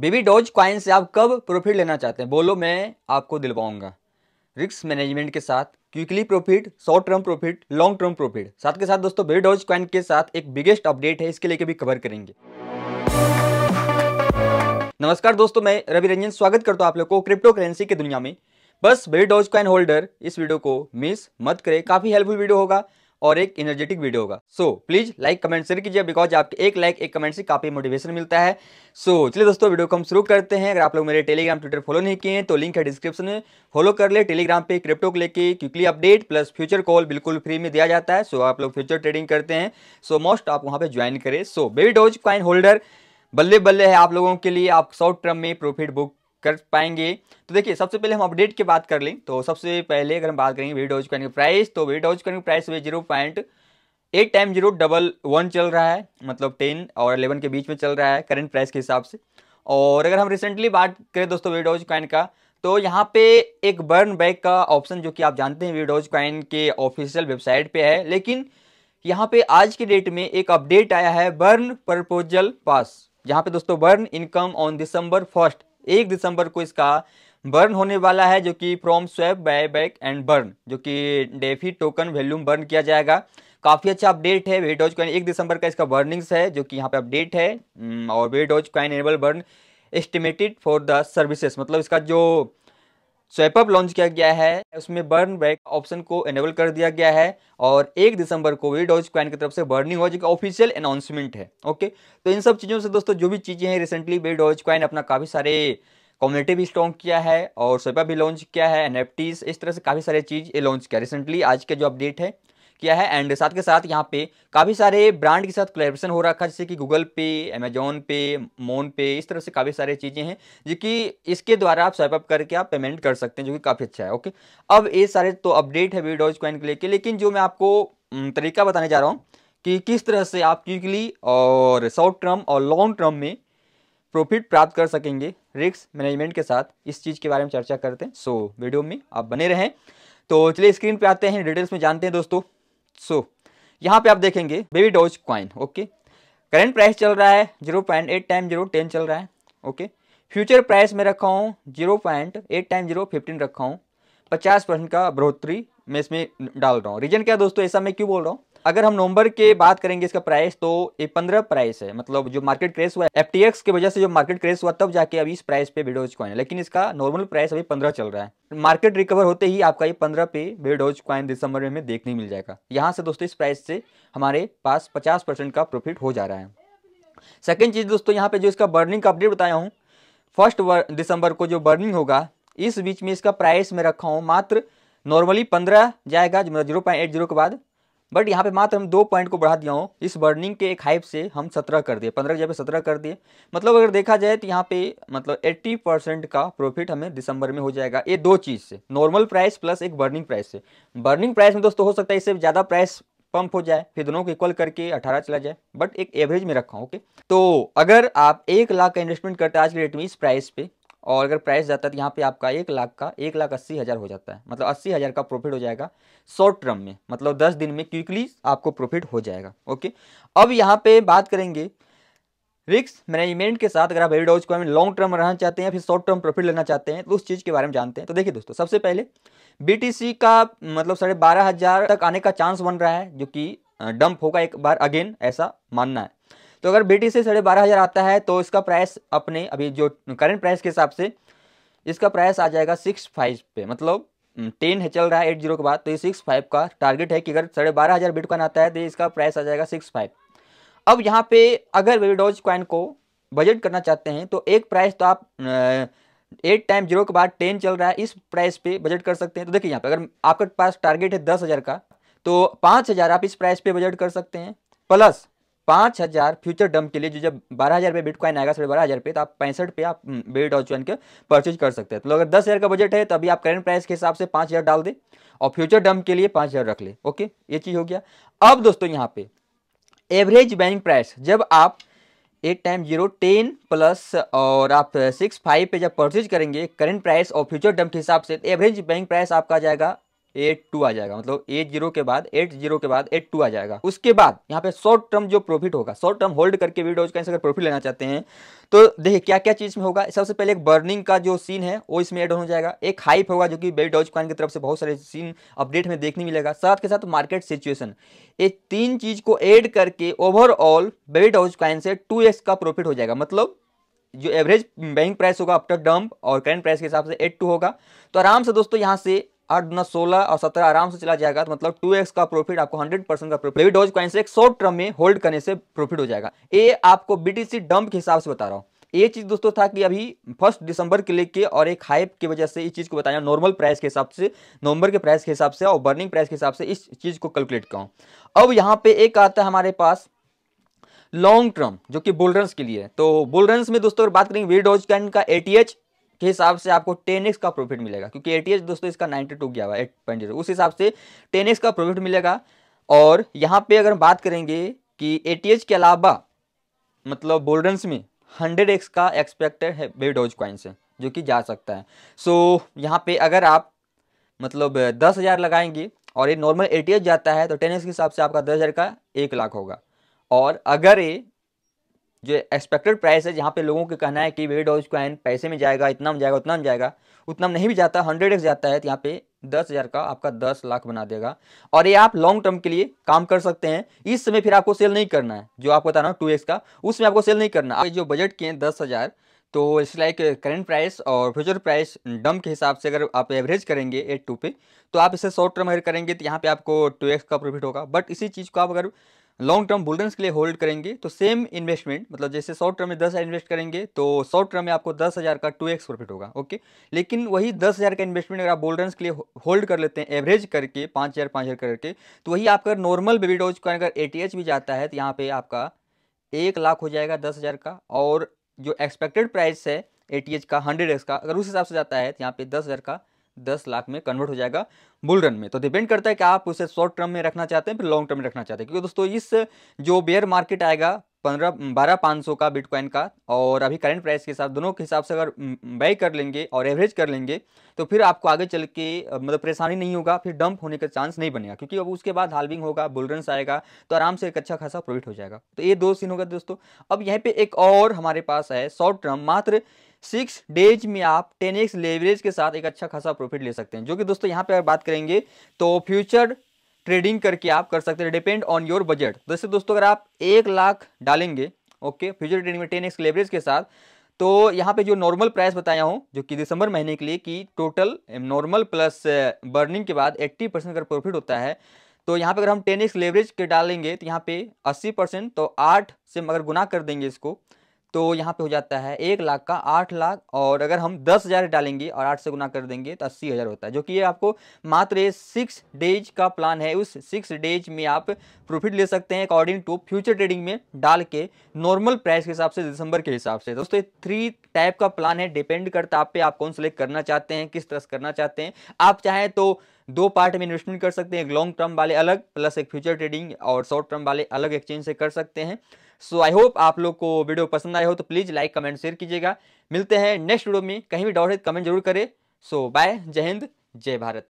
baby doge coin से आप कब प्रॉफिट लेना चाहते हैं बोलो मैं आपको दिलवाऊंगा रिस्क मैनेजमेंट के साथ quickly profit short term profit long term profit साथ के साथ दोस्तों बेबी डॉज कॉइन के साथ एक बिगेस्ट अपडेट है इसके लेके भी कवर करेंगे नमस्कार दोस्तों मैं रवि रंजन स्वागत करता हूँ आप लोग को क्रिप्टो करेंसी की दुनिया में बस बेबी डॉज कॉइन होल्डर इस वीडियो को मिस मत करे काफ़ी हेल्पफुल वीडियो होगा और एक एनर्जेटिक वीडियो होगा so please like comment share कीजिए बिकॉज आपके एक लाइक एक कमेंट से काफी मोटिवेशन मिलता है सो so, चलिए दोस्तों वीडियो को हम शुरू करते हैं अगर आप लोग मेरे टेलीग्राम ट्विटर फॉलो नहीं किए तो लिंक है डिस्क्रिप्शन में फॉलो कर ले टेलीग्राम पे क्रिप्टो को लेके quickly update plus future call बिल्कुल फ्री में दिया जाता है सो so, आप लोग फ्यूचर ट्रेडिंग करते हैं सो so, मोस्ट आप वहाँ पे ज्वाइन करें so baby doge coin holder बल्ले बल्ले है आप लोगों के लिए आप शॉर्ट टर्म में प्रॉफिट बुक कर पाएंगे तो देखिए सबसे पहले हम अपडेट की बात कर लें तो सबसे पहले अगर हम बात करेंगे वी डॉज कॉइन की प्राइस तो वी डॉज कॉइन की प्राइस वे zero point eight time zero double one चल रहा है मतलब टेन और अलेवन के बीच में चल रहा है करंट प्राइस के हिसाब से और अगर हम रिसेंटली बात करें दोस्तों डॉज कॉइन का तो यहाँ पे एक बर्न बैक का ऑप्शन जो कि आप जानते हैं वीडोज कॉइन के ऑफिशियल वेबसाइट पर है लेकिन यहाँ पे आज के डेट में एक अपडेट आया है बर्न प्रपोजल पास जहाँ पे दोस्तों burn income on December first एक दिसंबर को इसका बर्न होने वाला है जो कि from swap buy back and burn जो कि डेफी टोकन वैल्यूम बर्न किया जाएगा काफ़ी अच्छा अपडेट है वेट डॉज कॉइन एक दिसंबर का इसका बर्निंग्स है जो कि यहाँ पे अपडेट है और wait doge coin enable burn estimated for the services मतलब इसका जो स्वैप अप लॉन्च किया गया है उसमें बर्न बैक ऑप्शन को एनेबल कर दिया गया है और एक दिसंबर को भी डॉज क्वाइन की तरफ से बर्निंग हो जो कि ऑफिशियल अनाउंसमेंट है ओके तो इन सब चीज़ों से दोस्तों जो भी चीज़ें हैं रिसेंटली वे डॉज क्वाइन अपना काफ़ी सारे कम्युनिटी भी स्ट्रॉन्ग किया है और स्वैपा भी लॉन्च किया है एन इस तरह से काफ़ी सारे चीज़ ये लॉन्च किया रिसेंटली आज का जो अपडेट है किया है एंड साथ के साथ यहाँ पे काफ़ी सारे ब्रांड के साथ कोलेब्रेशन हो रखा है जैसे कि गूगल पे अमेजोन पे मोन पे इस तरह से काफ़ी सारे चीज़ें हैं जो कि इसके द्वारा आप स्वाइप अप करके आप पेमेंट कर सकते हैं जो कि काफ़ी अच्छा है ओके अब ये सारे तो अपडेट है वीडोज क्वाइन के लेके लेकिन जो मैं आपको तरीका बताने जा रहा हूँ कि किस तरह से आप क्विकली और शॉर्ट टर्म और लॉन्ग टर्म में प्रॉफिट प्राप्त कर सकेंगे रिक्स मैनेजमेंट के साथ इस चीज़ के बारे में चर्चा करते हैं सो so, वीडियो में आप बने रहें तो चलिए स्क्रीन पे आते हैं डिटेल्स में जानते हैं दोस्तों सो so, यहाँ पे आप देखेंगे baby doge coin okay current price चल रहा है zero point eight time zero ten चल रहा है ओके फ्यूचर प्राइस में रखा हूँ zero point eight time zero fifteen रखा हूँ पचास परसेंट का बढ़ोतरी मैं इसमें डाल रहा हूँ रीजन क्या दोस्तों ऐसा मैं क्यों बोल रहा हूँ अगर हम नवंबर के बात करेंगे इसका प्राइस तो ये पंद्रह प्राइस है मतलब जो मार्केट क्रेश हुआ है एफ टी की वजह से जो मार्केट क्रेश हुआ तब जाके अभी इस प्राइस पे बेडोज कॉइन है लेकिन इसका नॉर्मल प्राइस अभी पंद्रह चल रहा है मार्केट रिकवर होते ही आपका ये पंद्रह पे बेडोज क्वाइन दिसंबर में हमें देखने मिल जाएगा यहाँ से दोस्तों इस प्राइस से हमारे पास पचास का प्रॉफिट हो जा रहा है सेकेंड चीज़ दोस्तों यहाँ पे जो इसका बर्निंग का अपडेट बताया हूँ फर्स्ट दिसंबर को जो बर्निंग होगा इस बीच में इसका प्राइस में रखा हूँ मात्र नॉर्मली पंद्रह जाएगा जीरो पॉइंट एट जीरो के बाद बट यहाँ पे मात्र हम दो पॉइंट को बढ़ा दिया हूँ इस बर्निंग के एक हाइप से हम सत्रह कर दिए पंद्रह की जगह सत्रह कर दिए मतलब अगर देखा जाए तो यहाँ पे मतलब एट्टी परसेंट का प्रॉफिट हमें दिसंबर में हो जाएगा ये दो चीज़ से नॉर्मल प्राइस प्लस एक बर्निंग प्राइस से बर्निंग प्राइस में दोस्तों हो सकता है इससे ज़्यादा प्राइस पंप हो जाए फिर दोनों को इक्वल करके अठारह चला जाए बट एक एवरेज में रखा ओके तो अगर आप एक लाख का इन्वेस्टमेंट करते हैं आज के डेट में इस प्राइस पे और अगर प्राइस जाता है तो यहाँ पे आपका एक लाख का एक लाख अस्सी हज़ार हो जाता है मतलब अस्सी हज़ार का प्रॉफिट हो जाएगा शॉर्ट टर्म में मतलब दस दिन में क्विकली आपको प्रॉफिट हो जाएगा ओके अब यहाँ पे बात करेंगे रिक्स मैनेजमेंट के साथ अगर आप हेवी डॉज को हमें लॉन्ग टर्म रहना चाहते हैं या फिर शॉर्ट टर्म प्रॉफिट लेना चाहते हैं तो उस चीज़ के बारे में जानते हैं तो देखिए दोस्तों सबसे पहले बी का मतलब साढ़े बारह हज़ार तक आने का चांस बन रहा है जो कि डंप होगा एक बार अगेन ऐसा मानना है तो अगर बेटी से साढ़े बारह हज़ार आता है तो इसका प्राइस अपने अभी जो करेंट प्राइस के हिसाब से इसका प्राइस आ जाएगा सिक्स फाइव पे मतलब टेन हम्म, है चल रहा है एट जीरो के बाद तो ये सिक्स फाइव का टारगेट है कि अगर साढ़े बारह हज़ार कॉइन आता है तो इसका प्राइस आ जाएगा सिक्स फाइव अब यहाँ पे अगर वेडोज कॉइन को बजट करना चाहते हैं तो एक प्राइस तो आप एट टाइम जीरो के बाद टेन चल रहा है इस प्राइस पे बजट कर सकते हैं तो देखिए यहाँ पे अगर आपके पास टारगेट है दस हज़ार का तो पाँच हज़ार आप इस प्राइस पर बजट कर सकते हैं प्लस पाँच हज़ार फ्यूचर डम के लिए जो जब बारह हज़ार रुपये बिटकॉइन आएगा साढ़े बारह हज़ार रुपये तो आप पैंसठ पे आप बेट हम्म, और चुन के परचेज कर सकते हैं तो अगर दस हज़ार का बजट है तो अभी आप करेंट प्राइस के हिसाब से पाँच हज़ार डाल दें और फ्यूचर डम के लिए पाँच हज़ार रख ले ओके ये चीज़ हो गया अब दोस्तों यहाँ पे एवरेज बैंक प्राइस जब आप eight time zero ten plus और आप सिक्स फाइव पे जब परचेज करेंगे करेंट प्राइस और फ्यूचर डम के हिसाब से एवरेज बैंक प्राइस आपका जाएगा एट टू आ जाएगा मतलब एट जीरो के बाद एट जीरो के बाद एट टू आ जाएगा उसके बाद यहाँ पे शॉर्ट टर्म जो प्रॉफिट होगा शॉर्ट टर्म होल्ड करके वीडियो से अगर प्रॉफिट लेना चाहते हैं तो देखिए क्या क्या चीज़ में होगा सबसे पहले एक बर्निंग का जो सीन है वो इसमें एड हो जाएगा एक हाइप होगा जो कि बेबी डॉज कॉइन की तरफ से बहुत सारे सीन अपडेट में देखने मिलेगा साथ के साथ मार्केट सिचुएशन ये तीन चीज़ को एड करके ओवरऑल बेबी डॉज कॉइन से टू का प्रॉफिट हो जाएगा मतलब जो एवरेज बैंक प्राइस होगा अपटर डंप और करेंट प्राइस के हिसाब से एट टू होगा तो आराम से दोस्तों यहाँ से आठ दुना सोलह और सत्रह आराम से चला जाएगा तो मतलब टू एक्स का प्रॉफिट आपको हंड्रेड परसेंट का प्रॉफिट डोज कॉइन से एक शॉर्ट टर्म में होल्ड करने से प्रॉफिट हो जाएगा ये आपको बीटीसी डंप के हिसाब से बता रहा हूँ ये चीज़ दोस्तों था कि अभी फर्स्ट दिसंबर के लेके और एक हाइप की वजह से इस चीज़ को बताया नॉर्मल प्राइस के हिसाब से नवंबर के प्राइस के हिसाब से और बर्निंग प्राइस के हिसाब से इस चीज़ को कैलकुलेट कराऊँ अब यहाँ पे एक आता है हमारे पास लॉन्ग टर्म जो कि बुलरन्स के लिए तो बुलरन्स में दोस्तों बात करेंगे वीडोज कैन का एटीएच के हिसाब से आपको टेन एक्स का प्रॉफिट मिलेगा क्योंकि एटीएच दोस्तों इसका टू गया हुआ एट पॉइंट जीरो उस हिसाब से टेन एक्स का प्रॉफिट मिलेगा और यहाँ पे अगर हम बात करेंगे कि एटीएच के अलावा मतलब बोल्डन्स में हंड्रेड एक्स का एक्सपेक्टेड है बेडोज कॉइन से जो कि जा सकता है सो so, यहाँ पे अगर आप मतलब दस हज़ार लगाएंगे और ये नॉर्मल एटीएच जाता है तो टेन एक्स के हिसाब से आपका दस हज़ार का एक लाख होगा और अगर ये जो एक्सपेक्टेड प्राइस है जहाँ पे लोगों का कहना है कि वे डॉज कॉइन पैसे में जाएगा इतना में जाएगा उतना में जाएगा उतना में नहीं भी जाता हंड्रेड एक्स जाता है तो यहाँ पे दस हज़ार का आपका दस लाख बना देगा और ये आप लॉन्ग टर्म के लिए काम कर सकते हैं इस समय फिर आपको सेल नहीं करना है जो आपको बता रहा हूँ टू एक्स का उसमें आपको सेल नहीं करना आप जो बजट किए हैं दस हज़ार तो इस लाइक करेंट प्राइस और फ्यूचर प्राइस डम के हिसाब से अगर आप एवरेज करेंगे एट टू पे तो आप इसे शॉर्ट टर्म अगर करेंगे तो यहाँ पे आपको टू एक्स का प्रॉफिट होगा बट इसी चीज़ को आप अगर लॉन्ग टर्म बुलेंस के लिए होल्ड करेंगे तो सेम इन्वेस्टमेंट मतलब जैसे शॉर्ट टर्म में दस हज़ार इन्वेस्ट करेंगे तो शॉर्ट टर्म में आपको दस हज़ार का टू एक्स प्रॉफिट होगा ओके लेकिन वही दस हज़ार का इन्वेस्टमेंट अगर आप बुलेंस के लिए होल्ड कर लेते हैं एवरेज करके पाँच हज़ार पाँच हज़ार करके तो वही आपका नॉर्मल बेबी डोज का अगर ए भी जाता है तो यहाँ पर आपका एक लाख हो जाएगा दस हज़ार का और जो एक्सपेक्टेड प्राइस है ए का हंड्रेड एक्स का अगर उस हिसाब से जाता है तो यहाँ पे दस हज़ार का दस लाख में कन्वर्ट हो जाएगा बुल रन में तो डिपेंड करता है कि आप उसे शॉर्ट टर्म में रखना चाहते हैं फिर लॉन्ग टर्म में रखना चाहते हैं क्योंकि दोस्तों इस जो बेयर मार्केट आएगा पंद्रह बारह पाँच सौ का बिटकॉइन का और अभी करंट प्राइस के हिसाब दोनों के हिसाब से अगर बाई कर लेंगे और एवरेज कर लेंगे तो फिर आपको आगे चल के मतलब परेशानी नहीं होगा फिर डंप होने का चांस नहीं बनेगा क्योंकि अब उसके बाद हालविंग होगा बुलरन्स आएगा तो आराम से एक अच्छा खासा प्रॉफिट हो जाएगा तो ये दो सीन होगा दोस्तों अब यहाँ पर एक और हमारे पास है शॉर्ट टर्म मात्र सिक्स डेज में आप टेन एक्स लेवरेज के साथ एक अच्छा खासा प्रॉफिट ले सकते हैं जो कि दोस्तों यहाँ पे अगर बात करेंगे तो फ्यूचर ट्रेडिंग करके आप कर सकते हैं डिपेंड ऑन योर बजट जैसे दोस्तों अगर आप एक लाख डालेंगे ओके फ्यूचर ट्रेडिंग में टेन एक्स लेवरेज के साथ तो यहाँ पे जो नॉर्मल प्राइस बताया हूँ जो कि दिसंबर महीने के लिए कि टोटल नॉर्मल प्लस बर्निंग के बाद 80 परसेंट अगर प्रॉफिट होता है तो यहाँ पे अगर हम 10x लेवरेज के डालेंगे तो यहाँ पे 80 परसेंट तो 8 से अगर गुना कर देंगे इसको तो यहाँ पे हो जाता है एक लाख का आठ लाख और अगर हम दस हज़ार डालेंगे और आठ से गुना कर देंगे तो अस्सी हज़ार होता है जो कि ये आपको मात्र ये सिक्स डेज का प्लान है उस सिक्स डेज में आप प्रॉफिट ले सकते हैं अकॉर्डिंग टू फ्यूचर ट्रेडिंग में डाल के नॉर्मल प्राइस के हिसाब से दिसंबर के हिसाब से दोस्तों थ्री टाइप का प्लान है डिपेंड करता है आप पे आप कौन सेलेक्ट करना चाहते हैं किस तरह से करना चाहते हैं आप चाहें तो दो पार्ट में इन्वेस्टमेंट कर सकते हैं एक लॉन्ग टर्म वाले अलग प्लस एक फ्यूचर ट्रेडिंग और शॉर्ट टर्म वाले अलग एक्सचेंज से कर सकते हैं सो आई होप आप लोग को वीडियो पसंद आया हो तो प्लीज़ लाइक कमेंट शेयर कीजिएगा मिलते हैं नेक्स्ट वीडियो में कहीं भी डाउट है कमेंट तो जरूर करें सो बाय जय हिंद जय भारत